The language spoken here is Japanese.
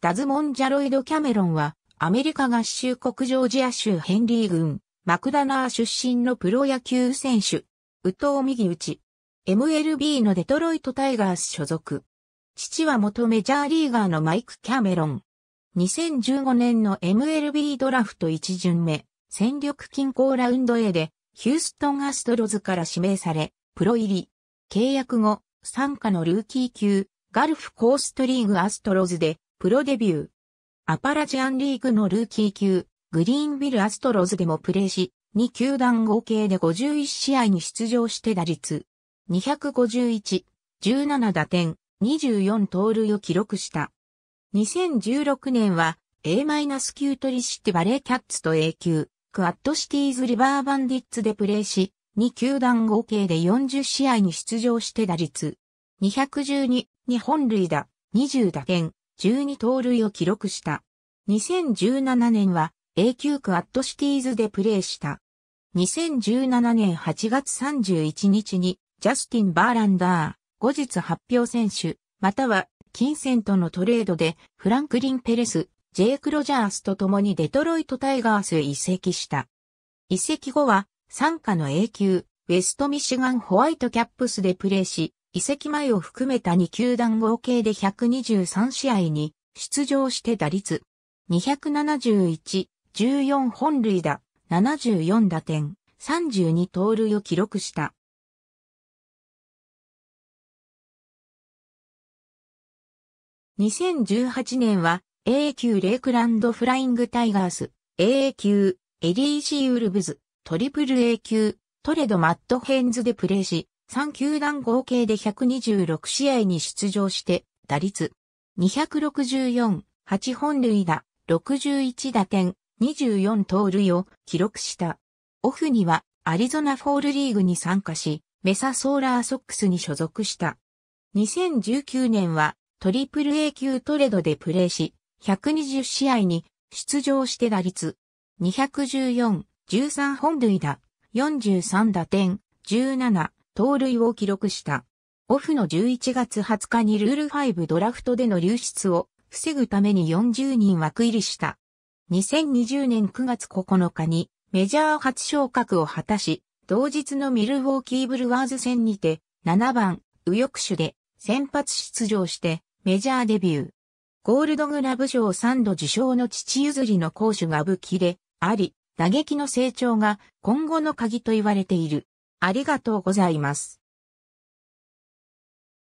ダズモン・ジャロイド・キャメロンは、アメリカ合衆国ジョージア州ヘンリー郡、マクダナー出身のプロ野球選手、右藤右打ち、MLB のデトロイト・タイガース所属。父は元メジャーリーガーのマイク・キャメロン。2015年の MLB ドラフト1巡目、戦力均衡ラウンド A で、ヒューストン・アストロズから指名され、プロ入り。契約後、参加のルーキー級、ガルフコーストリーグアストロズでプロデビュー。アパラジアンリーグのルーキー級、グリーンビルアストロズでもプレーし、2球団合計で51試合に出場して打率、251、17打点、24盗塁を記録した。2016年は A-9 トリシティバレーキャッツと A 級、クアッドシティーズリバーバンディッツでプレーし、2球団合計で40試合に出場して打率、212、2本塁打、20打点、12盗塁を記録した。2017年は A 級区アットシティーズでプレーした。2017年8月31日にジャスティン・バーランダー、後日発表選手、または金銭とのトレードでフランクリン・ペレス、ジェイク・ロジャースと共にデトロイト・タイガースへ移籍した。移籍後は、参加の A 級、ウェストミシガンホワイトキャップスでプレーし、移籍前を含めた2球団合計で123試合に出場して打率271、14本塁打、74打点、32盗塁を記録した。2018年は AA 級レイクランドフライングタイガース、AA 級エリーシーウルブズ、トリプル A 級トレドマットヘンズでプレーし、3球団合計で126試合に出場して、打率264、8本塁打、61打点、24盗塁を記録した。オフにはアリゾナフォールリーグに参加し、メサソーラーソックスに所属した。2019年はトリプル A 級トレードでプレーし、120試合に出場して打率214、13本塁打、43打点、17、盗塁を記録した。オフの11月20日にルール5ドラフトでの流出を防ぐために40人枠入りした。2020年9月9日にメジャー初昇格を果たし、同日のミルウォーキーブルワーズ戦にて7番右翼手で先発出場してメジャーデビュー。ゴールドグラブ賞3度受賞の父譲りの攻守が武器であり、打撃の成長が今後の鍵と言われている。ありがとうございます。